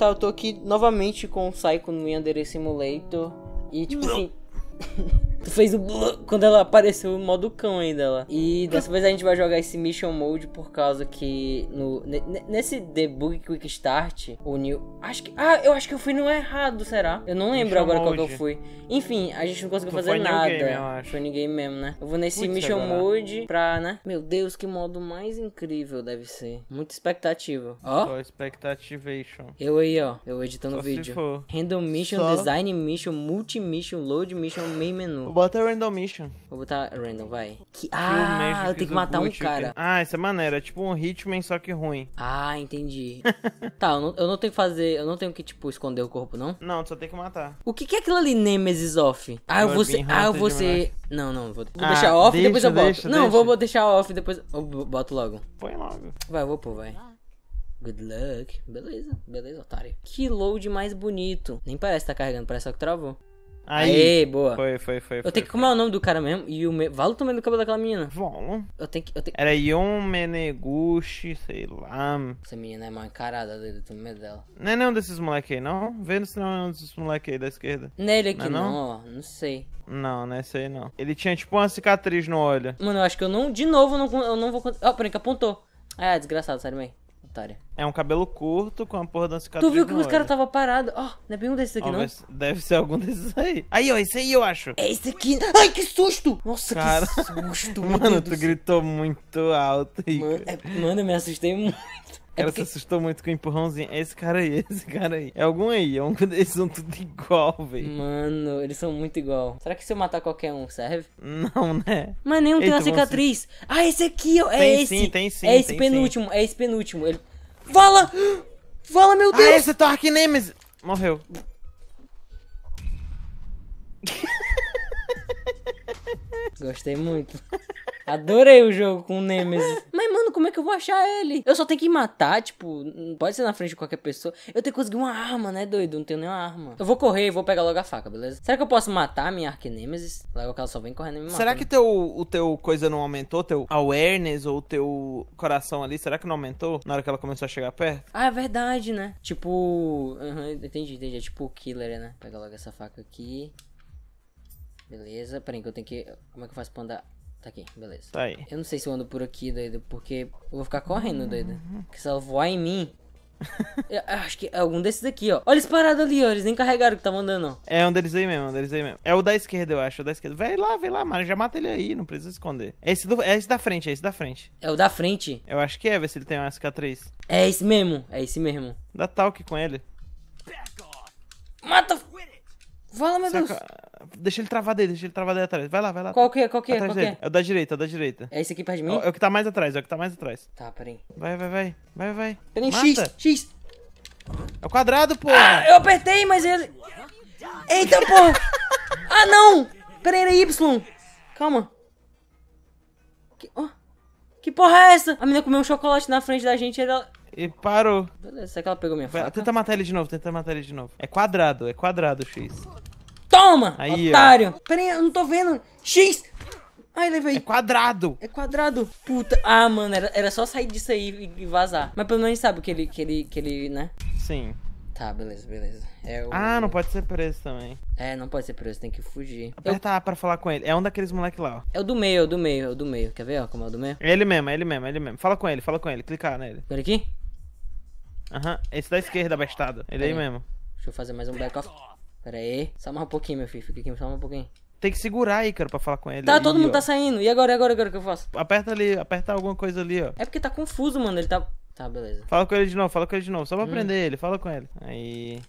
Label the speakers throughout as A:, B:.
A: Tá, eu tô aqui novamente com o Psycho no Yandere Simulator. E tipo assim. Tu fez o quando ela apareceu no modo cão ainda lá. E dessa vez a gente vai jogar esse Mission Mode por causa que no, nesse debug Quick Start, o New. Acho que. Ah, eu acho que eu fui no errado, será? Eu não lembro mission agora mode. qual que eu fui. Enfim, a gente não conseguiu tu fazer foi nada. New game, eu acho. Foi ninguém mesmo, né? Eu vou nesse Putz, Mission agora. Mode pra, né? Meu Deus, que modo mais incrível deve ser. Muita expectativa. Ó. Só expectativation. Eu aí, ó. Eu editando o vídeo. Random Mission, Só... Design Mission, Multi Mission, Load Mission, Main Menu. Bota random mission. Vou botar random, vai. Que... Ah, eu tenho que matar um cara. Ah, essa é maneira. É tipo um Hitman, só que ruim. Ah, entendi. tá, eu não, eu não, tenho que fazer... Eu não tenho que, tipo, esconder o corpo, não? Não, só tem que matar. O que, que é aquilo ali, Nemesis Off? Ah, eu vou ser... Ah, eu vou ser... Não, não. Vou, vou ah, deixar off deixa, depois eu boto. Deixa, não, deixa. vou deixar off depois... Eu boto logo. Põe logo. Vai, vou pôr, vai. Good luck. Beleza, beleza, otário. Que load mais bonito. Nem parece que tá carregando, parece só que travou. Aí, Aê, boa. Foi, foi, foi. Eu foi, tenho que. Como é o nome do cara mesmo? E o. Valo também do cabelo daquela menina. Valo. Eu tenho que. Eu tenho... Era Yon Meneguchi, sei lá. Essa menina é uma encarada dele, tenho medo dela. Não é nenhum desses moleque aí, não? Vendo se não é um desses moleque aí da esquerda. Nele é é aqui não, não? não, ó. Não sei. Não, não é esse aí não. Ele tinha tipo uma cicatriz no olho. Mano, eu acho que eu não. De novo, eu não, eu não vou. Ó, oh, peraí, que apontou. Ah, é, desgraçado, sério, mãe otária. É um cabelo curto com a porra da cicatriz. Tu viu que os caras tava parado? Ó, oh, não é bem um desses aqui, oh, não? Deve ser algum desses aí. Aí, ó, esse aí eu acho. É esse aqui. Ai, que susto! Nossa, cara... que susto, Mano, tu gritou muito alto aí. Mano, é... Mano, eu me assustei muito cara é porque... se assustou muito com o empurrãozinho. É esse cara aí, esse cara aí. É algum aí, é um eles são tudo igual, velho. Mano, eles são muito igual. Será que se eu matar qualquer um, serve? Não, né? Mas nenhum tem uma cicatriz. Ah, esse aqui, ó. É tem, esse. Sim, tem sim, é esse tem, penúltimo, sim. é esse penúltimo. Ele... Fala! Fala, meu ah, Deus! Ah, esse Dark é Nemesis! Morreu. Gostei muito. Adorei o jogo com o Nemesis. Mas, mano, como é que eu vou achar ele? Eu só tenho que matar, tipo, não pode ser na frente de qualquer pessoa. Eu tenho que conseguir uma arma, né, doido? Não tenho nenhuma arma. Eu vou correr e vou pegar logo a faca, beleza? Será que eu posso matar a minha arquinemesis? Logo que ela só vem correndo e me mata. Será que né? teu, o teu coisa não aumentou? Teu awareness ou teu coração ali, será que não aumentou na hora que ela começou a chegar perto? Ah, é verdade, né? Tipo, uhum, entendi, entendi. É tipo o killer, né? Pega logo essa faca aqui. Beleza, peraí que eu tenho que... Como é que eu faço pra andar? Tá aqui, beleza. Tá aí. Eu não sei se eu ando por aqui, doido, porque eu vou ficar correndo, doido. Uhum. Porque se ela voar em mim. eu acho que é algum desses aqui, ó. Olha esse parado ali, ó. Eles nem carregaram que tá andando, ó. É um deles aí mesmo, um deles aí mesmo. É o da esquerda, eu acho. É o da esquerda. vai lá, vem lá, mano. Já mata ele aí, não precisa esconder. É esse, do, é esse da frente, é esse da frente. É o da frente? Eu acho que é, ver se ele tem uma SK3 É esse mesmo, é esse mesmo. Dá talk com ele. Mata! Fala, meu Deus! Deixa ele travado aí, deixa ele travado aí atrás. Vai lá, vai lá. Qual que é? Qual que é? Qual que é? é? o da direita, é o da direita. É esse aqui perto de mim? É, o que tá mais atrás, é o que tá mais atrás. Tá, peraí. Vai, vai, vai. Vai, vai. Peraí, X, X. É o quadrado, pô. Ah, eu apertei, mas ele... Eita, porra. ah, não. Peraí, era Y. Calma. Que, oh. que porra é essa? A menina comeu um chocolate na frente da gente e ela... E parou. Beleza, será que ela pegou minha faca? Tenta matar ele de novo, tenta matar ele de novo. É quadrado, é quadrado, X. Toma, Aí, otário. Ó. Pera aí, eu não tô vendo. X. Ai, levei. É quadrado. É quadrado. Puta. Ah, mano, era, era só sair disso aí e vazar. Mas pelo menos sabe que ele, que ele, que ele, né? Sim. Tá, beleza, beleza. É o... Ah, não pode ser preso também. É, não pode ser preso, tem que fugir. Aperta eu... A pra falar com ele. É um daqueles moleque lá, ó. É o do meio, é o do meio, é o do meio. Quer ver, ó, como é o do meio? É ele mesmo, é ele mesmo, é ele mesmo. Fala com ele, fala com ele. Clicar nele. Por aqui? Aham. Uhum. Esse da esquerda, bastado. Ele aí. aí mesmo. Deixa eu fazer mais um back off. Pera aí. Só mais um pouquinho, meu filho. Fica aqui só mais um pouquinho. Tem que segurar aí, cara, pra falar com ele. Tá, todo mundo ó. tá saindo. E agora, e agora, e agora que eu faço? Aperta ali, aperta alguma coisa ali, ó. É porque tá confuso, mano. Ele tá. Tá, beleza. Fala com ele de novo, fala com ele de novo. Só pra hum. prender ele, fala com ele. Aí.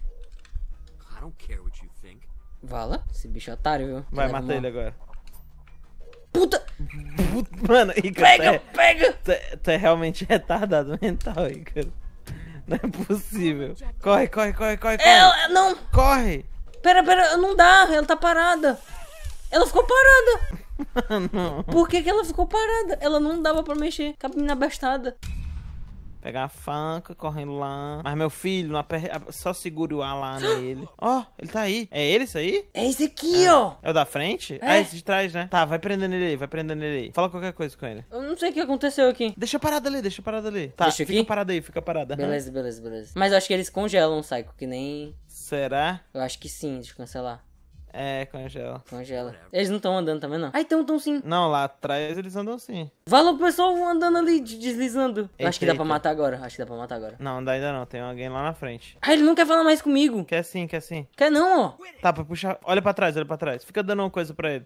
A: I Vala, esse bicho é otário, viu? Vai, matar ele agora. Puta! Mano, Ícaro, Pega, tu é, pega! Tu é, tu é realmente retardado mental, Ícaro. Não é possível. Corre, corre, corre, corre, corre! É, não! Corre! Pera, pera, não dá, ela tá parada. Ela ficou parada. Por que, que ela ficou parada? Ela não dava pra mexer. Com a menina abastada. Pegar a faca, correndo lá. Mas meu filho, aper... só segura o a lá nele. Ó, oh, ele tá aí. É ele isso aí? É esse aqui, é. ó. É o da frente? É. Ah, esse de trás, né? Tá, vai prendendo ele aí, vai prendendo ele aí. Fala qualquer coisa com ele. Eu não sei o que aconteceu aqui. Deixa parada ali, deixa parada ali. Tá, deixa fica parado parada aí, fica parada. Beleza, beleza, beleza. Mas eu acho que eles congelam o Psycho, que nem... Será? Eu acho que sim, eu cancelar. É, congela. Congela. Eles não estão andando também, não. Ah, então estão sim. Não, lá atrás eles andam sim. Valeu, pessoal andando ali, deslizando. Eita, acho que dá eita. pra matar agora. Acho que dá pra matar agora. Não, não dá ainda não. Tem alguém lá na frente. Ah, ele não quer falar mais comigo. Quer sim, quer sim. Quer não, ó. Tá, pra puxar. Olha pra trás, olha pra trás. Fica dando uma coisa pra ele.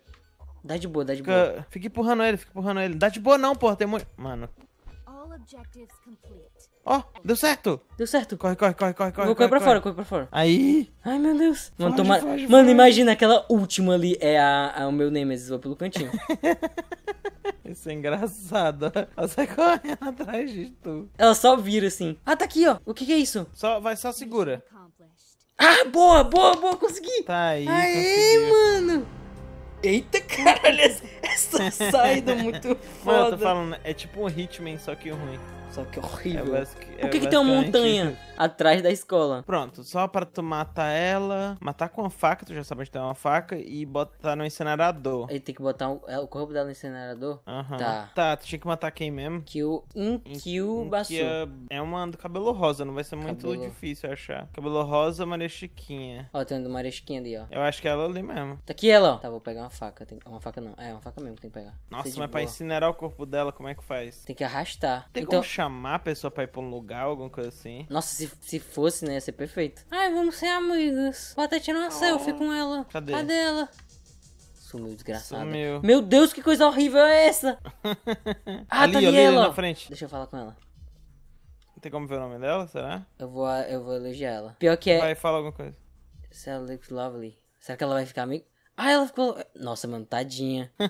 A: Dá de boa, dá de fica... boa. Fica empurrando ele, fica empurrando ele. Dá de boa não, porra. Tem muito. Mano, Ó, oh, deu certo! Deu certo! Corre, corre, corre, corre, corre. Vou correr pra corre. fora, corre pra fora. Aí! Ai, meu Deus! Mano, foge, foge, Mano foge. imagina aquela última ali é a, a o meu Nemesis vou pelo cantinho. Isso é engraçado. Ela sai correndo atrás de tu. Ela só vira assim. Ah, tá aqui, ó. O que, que é isso? Só, vai, só segura. Ah, boa, boa, boa, consegui! Tá aí. Aê, mano! Eita caralho, essa saída é muito foda. Mano, eu tô falando, é tipo um Hitman, só que ruim. Só que é horrível. É é Por que, que tem uma montanha atrás da escola? Pronto, só pra tu matar ela, matar com a faca, tu já sabe onde tem uma faca, e botar no incinerador. Ele tem que botar é, o corpo dela no incinerador? Aham. Tá. Tá, tu tinha que matar quem mesmo? Kyu. Inkyu Que É uma do cabelo rosa, não vai ser muito cabelo. difícil achar. Cabelo rosa, Maria Chiquinha. Ó, tem uma do Maria Chiquinha ali, ó. Eu acho que é ela ali mesmo. Tá aqui ela, ó. Tá, vou pegar uma faca. Tem... É uma faca não. É, uma faca mesmo que tem que pegar. Nossa, mas pra incinerar o corpo dela, como é que faz? Tem que arrastar. Tem então... como chamar a pessoa pra ir pra um lugar, alguma coisa assim? Nossa, se, se fosse, né, ia ser perfeito. Ai, vamos ser amigos. Vou até tirar uma oh. selfie com ela. Cadê? Cadê ela? Sumiu, desgraçada. Sumiu. Meu Deus, que coisa horrível é essa? ah, ali, tá ali, ali ela. na frente. Deixa eu falar com ela tem como ver o nome dela, será? Eu vou, eu vou elogiar ela. Pior que é. Vai, fala alguma coisa. Se ela looks lovely. Será que ela vai ficar amiga? Ah, ela ficou. Nossa, mano, tadinha.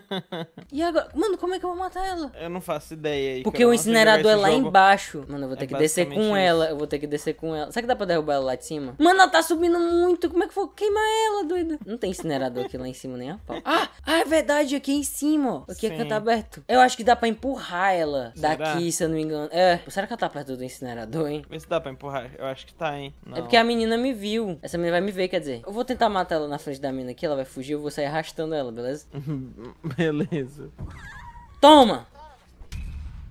A: e agora? Mano, como é que eu vou matar ela? Eu não faço ideia aí. Porque o incinerador é lá jogo. embaixo. Mano, eu vou é ter é que descer com isso. ela. Eu vou ter que descer com ela. Será que dá pra derrubar ela lá de cima? Mano, ela tá subindo muito. Como é que eu vou queimar ela, doida? Não tem incinerador aqui lá em cima nem a pau. Ah, ah, é verdade. Aqui em cima, ó. Aqui é Sim. é que tá aberto. Eu acho que dá pra empurrar ela será? daqui, se eu não me engano. É. Será que ela tá perto do incinerador, hein? Vê se dá pra empurrar. Eu acho que tá, hein? É não. É porque a menina me viu. Essa menina vai me ver, quer dizer. Eu vou tentar matar ela na frente da mina aqui. Ela vai fugir eu vou sair arrastando ela, beleza? beleza. Toma!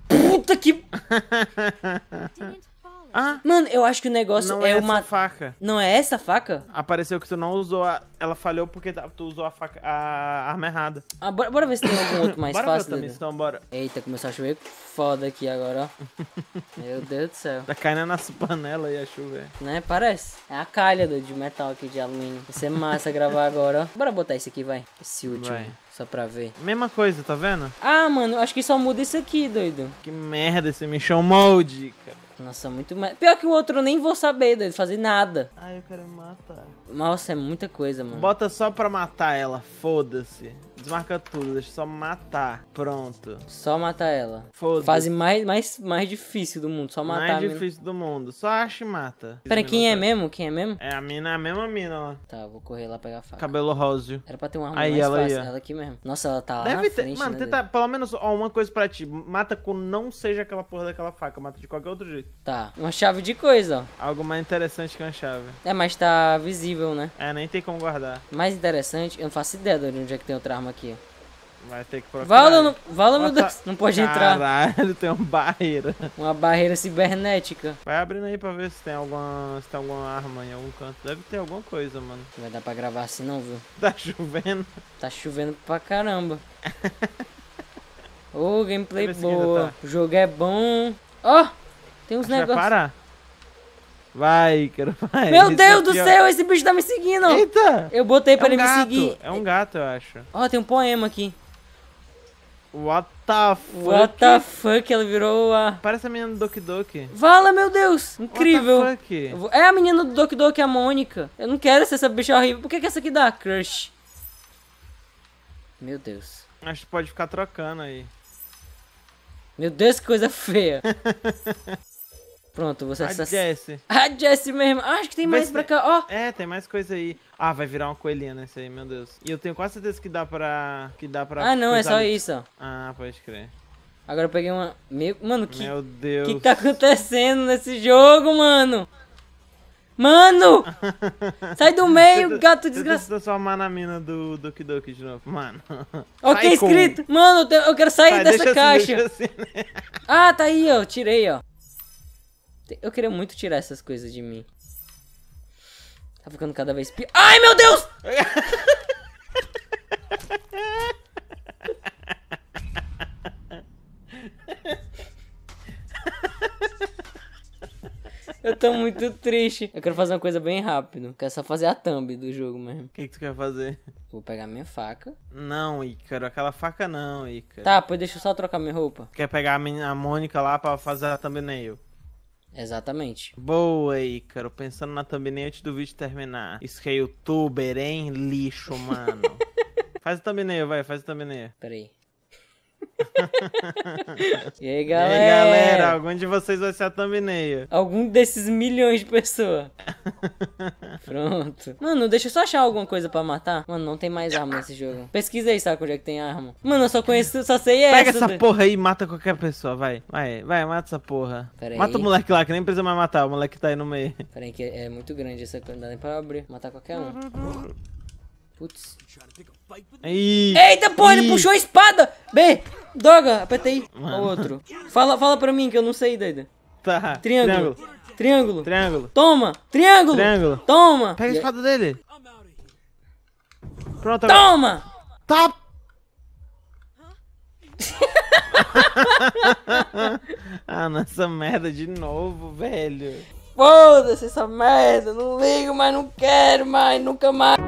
A: Puta que. Ah. Mano, eu acho que o negócio não é, é uma faca. Não é essa faca? Apareceu que tu não usou a... ela falhou porque tá, tu usou a faca a arma errada. Ah, bora, bora ver se tem algum outro mais bora fácil. Ver também, então, bora. Eita, começou a chover foda aqui agora, ó. Meu Deus do céu. Tá caindo nas panelas aí a chuva, é. Né? Parece. É a calha do, de metal aqui de alumínio. Vai ser massa gravar agora, ó. Bora botar esse aqui, vai. Esse último. Vai. Só pra ver. Mesma coisa, tá vendo? Ah, mano, acho que só muda isso aqui, doido. Que merda esse Michel Molde, cara. Nossa, muito mais. Pior que o outro eu nem vou saber dele fazer nada. ai eu quero matar. Nossa, é muita coisa, mano. Bota só pra matar ela, foda-se. Desmarca tudo, deixa só matar. Pronto. Só matar ela. Foda-se. Fase mais, mais, mais difícil do mundo, só matar. Mais difícil do mundo, só acha e mata. Pera, quem é mesmo? Quem é mesmo? É a mina, a mesma mina lá. Tá, vou correr lá pegar a faca. Cabelo róseo. Era pra ter uma arma aí, mais ela fácil, ia. ela aqui mesmo. Nossa, ela tá lá Deve ter, frente, mano, né, tenta, dele? pelo menos, ó, uma coisa pra ti. Mata com não seja aquela porra daquela faca, mata de qualquer outro jeito. Tá. Uma chave de coisa, ó. Algo mais interessante que uma chave. É, mas tá visível, né? É, nem tem como guardar. Mais interessante, eu não faço ideia de onde é que tem outra arma aqui, Vai ter que procurar. Vala, não, vala meu Deus. Não pode entrar. Caralho, tem uma barreira. Uma barreira cibernética. Vai abrindo aí pra ver se tem alguma, se tem alguma arma em algum canto. Deve ter alguma coisa, mano. Vai dar pra gravar assim não, viu? Tá chovendo. Tá chovendo pra caramba. Ô, oh, gameplay boa. Tá. O jogo é bom. Ó! Oh! Tem uns negócios. Vai parar. Vai, quero vai. Meu esse Deus do céu, esse bicho tá me seguindo. Eita! Eu botei pra é um ele gato. me seguir. É um gato, eu acho. Ó, oh, tem um poema aqui. What the fuck? What the fuck? Ela virou a... Parece a menina do Doki Doki. Vala, meu Deus! Incrível! What the fuck? É a menina do Doki Doki, a Mônica. Eu não quero ser essa bicha horrível. Por que que essa aqui dá? Crush. Meu Deus. Acho que pode ficar trocando aí. Meu Deus, que coisa feia. Pronto, você acessa. A tá Jesse A Jesse mesmo. Ah, acho que tem mais pra cá, ó. Oh. É, tem mais coisa aí. Ah, vai virar uma coelhinha nesse aí, meu Deus. E eu tenho quase certeza que dá pra. Que dá pra. Ah, não, é só ali. isso. Ah, pode crer. Agora eu peguei uma. Meu... Mano, que. Meu Deus. que tá acontecendo nesse jogo, mano? Mano! Sai do meio, tenta, tá- gato tá desgraçado. transformar na mina do Doki Doki de novo, mano. Ó, que é escrito. Mano, eu quero sair dessa assim, caixa. Assim, assim, né? Ah, tá aí, ó. Tirei, ó. Eu queria muito tirar essas coisas de mim. Tá ficando cada vez pior. Ai, meu Deus! Eu tô muito triste. Eu quero fazer uma coisa bem rápido. Eu quero só fazer a thumb do jogo mesmo. O que, que tu quer fazer? Vou pegar minha faca. Não, Ícaro. Aquela faca não, Ícaro. Tá, pois deixa eu só trocar minha roupa. Quer pegar a, a Mônica lá pra fazer a thumbnail. Exatamente. Boa, Ícaro. Pensando na thumbnail antes do vídeo terminar. Isso que é youtuber, hein? Lixo, mano. faz a thumbnail, vai, faz a thumbnail. Peraí. e aí, galera? E aí, galera? Algum de vocês vai ser a thumbnail? Algum desses milhões de pessoas. Pronto. Mano, deixa eu só achar alguma coisa pra matar. Mano, não tem mais arma nesse jogo. Pesquisa aí, sabe onde é que tem arma. Mano, eu só conheço, só sei essa. Pega essa né? porra aí e mata qualquer pessoa, vai. Vai, vai, mata essa porra. Pera mata aí. o moleque lá, que nem precisa mais matar. O moleque tá aí no meio. Pera aí, que é, muito grande essa coisa, não dá nem pra abrir. Matar qualquer um. Putz. Eita, porra, ele puxou a espada. Bem, droga, apertei. Mano. Outro. Fala, fala pra mim que eu não sei, doido. Tá. Triângulo. Triângulo. Triângulo. Triângulo. Toma. Triângulo. Triângulo. Toma. Pega a espada dele. Pronto. Toma. Tá. ah, nossa merda de novo, velho. Foda-se essa merda. Não ligo, mas não quero mais. Nunca mais.